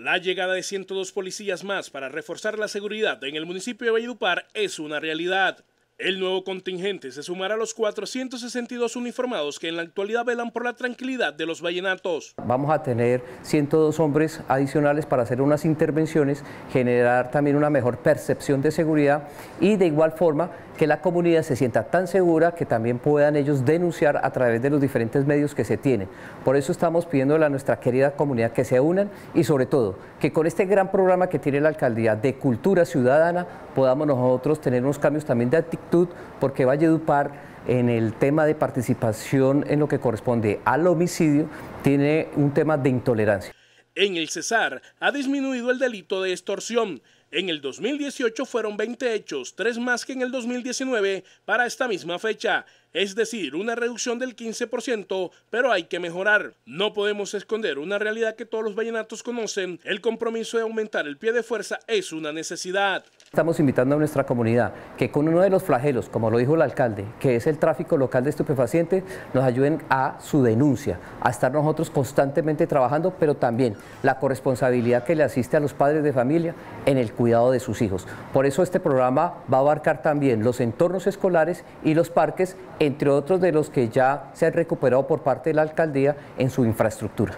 La llegada de 102 policías más para reforzar la seguridad en el municipio de Valledupar es una realidad. El nuevo contingente se sumará a los 462 uniformados que en la actualidad velan por la tranquilidad de los vallenatos. Vamos a tener 102 hombres adicionales para hacer unas intervenciones, generar también una mejor percepción de seguridad y de igual forma que la comunidad se sienta tan segura que también puedan ellos denunciar a través de los diferentes medios que se tienen. Por eso estamos pidiendo a nuestra querida comunidad que se unan y sobre todo que con este gran programa que tiene la alcaldía de cultura ciudadana podamos nosotros tener unos cambios también de actitud, porque Valledupar en el tema de participación en lo que corresponde al homicidio tiene un tema de intolerancia. En el Cesar ha disminuido el delito de extorsión. En el 2018 fueron 20 hechos, tres más que en el 2019 para esta misma fecha, es decir, una reducción del 15%, pero hay que mejorar. No podemos esconder una realidad que todos los vallenatos conocen, el compromiso de aumentar el pie de fuerza es una necesidad. Estamos invitando a nuestra comunidad que con uno de los flagelos, como lo dijo el alcalde, que es el tráfico local de estupefacientes, nos ayuden a su denuncia, a estar nosotros constantemente trabajando, pero también la corresponsabilidad que le asiste a los padres de familia en el cuidado de sus hijos. Por eso este programa va a abarcar también los entornos escolares y los parques, entre otros de los que ya se han recuperado por parte de la alcaldía en su infraestructura.